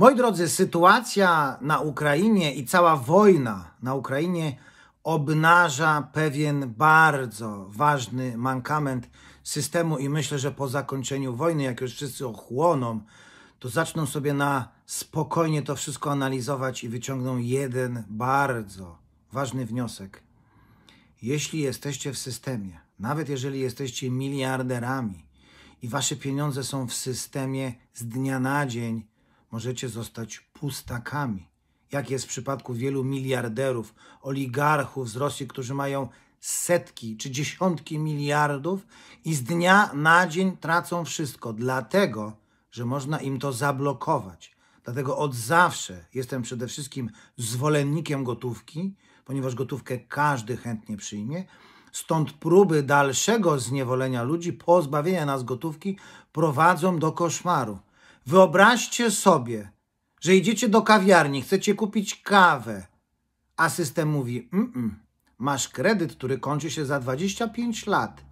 Moi drodzy, sytuacja na Ukrainie i cała wojna na Ukrainie obnaża pewien bardzo ważny mankament systemu i myślę, że po zakończeniu wojny, jak już wszyscy ochłoną, to zaczną sobie na spokojnie to wszystko analizować i wyciągną jeden bardzo ważny wniosek. Jeśli jesteście w systemie, nawet jeżeli jesteście miliarderami i wasze pieniądze są w systemie z dnia na dzień, możecie zostać pustakami, jak jest w przypadku wielu miliarderów, oligarchów z Rosji, którzy mają setki czy dziesiątki miliardów i z dnia na dzień tracą wszystko, dlatego że można im to zablokować. Dlatego od zawsze jestem przede wszystkim zwolennikiem gotówki, ponieważ gotówkę każdy chętnie przyjmie. Stąd próby dalszego zniewolenia ludzi, pozbawienia nas gotówki prowadzą do koszmaru. Wyobraźcie sobie, że idziecie do kawiarni, chcecie kupić kawę, a system mówi: Masz kredyt, który kończy się za 25 lat.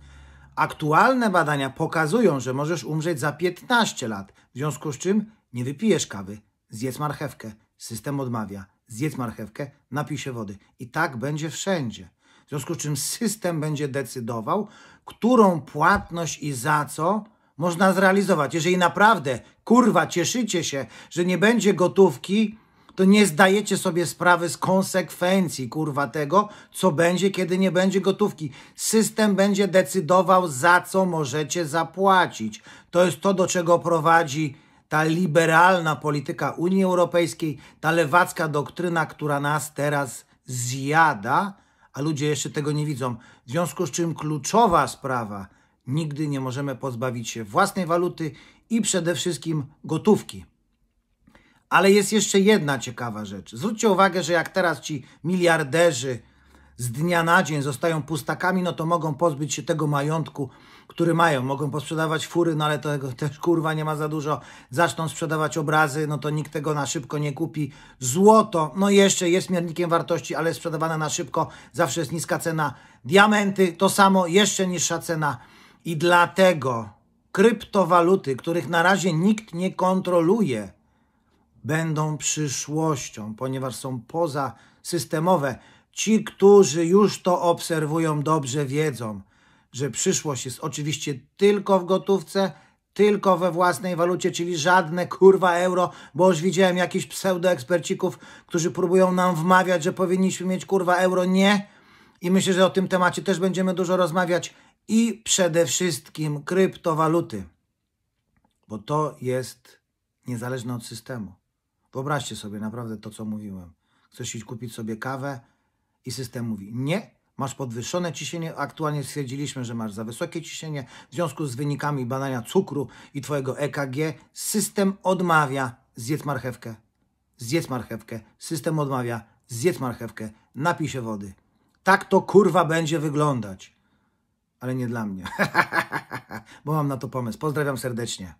Aktualne badania pokazują, że możesz umrzeć za 15 lat, w związku z czym nie wypijesz kawy, zjedz marchewkę. System odmawia. Zjedz marchewkę, napij się wody. I tak będzie wszędzie. W związku z czym system będzie decydował, którą płatność i za co można zrealizować. Jeżeli naprawdę, kurwa, cieszycie się, że nie będzie gotówki, to nie zdajecie sobie sprawy z konsekwencji, kurwa, tego, co będzie, kiedy nie będzie gotówki. System będzie decydował, za co możecie zapłacić. To jest to, do czego prowadzi ta liberalna polityka Unii Europejskiej, ta lewacka doktryna, która nas teraz zjada, a ludzie jeszcze tego nie widzą. W związku z czym kluczowa sprawa – nigdy nie możemy pozbawić się własnej waluty i przede wszystkim gotówki. Ale jest jeszcze jedna ciekawa rzecz. Zwróćcie uwagę, że jak teraz ci miliarderzy z dnia na dzień zostają pustakami, no to mogą pozbyć się tego majątku, który mają. Mogą posprzedawać fury, no ale tego też kurwa nie ma za dużo. Zaczną sprzedawać obrazy, no to nikt tego na szybko nie kupi. Złoto, no jeszcze jest miernikiem wartości, ale sprzedawane na szybko, zawsze jest niska cena. Diamenty, to samo, jeszcze niższa cena. I dlatego kryptowaluty, których na razie nikt nie kontroluje, będą przyszłością, ponieważ są pozasystemowe. Ci, którzy już to obserwują, dobrze wiedzą, że przyszłość jest oczywiście tylko w gotówce, tylko we własnej walucie, czyli żadne kurwa euro, bo już widziałem jakichś pseudoekspercików, którzy próbują nam wmawiać, że powinniśmy mieć kurwa euro. Nie. I myślę, że o tym temacie też będziemy dużo rozmawiać i przede wszystkim kryptowaluty, bo to jest niezależne od systemu. Wyobraźcie sobie naprawdę to, co mówiłem. Chcesz iść kupić sobie kawę i system mówi nie, masz podwyższone ciśnienie, aktualnie stwierdziliśmy, że masz za wysokie ciśnienie, w związku z wynikami badania cukru i twojego EKG system odmawia zjedz marchewkę, zjedz marchewkę, system odmawia zjedz marchewkę, napij się wody. Tak to kurwa będzie wyglądać ale nie dla mnie, bo mam na to pomysł. Pozdrawiam serdecznie.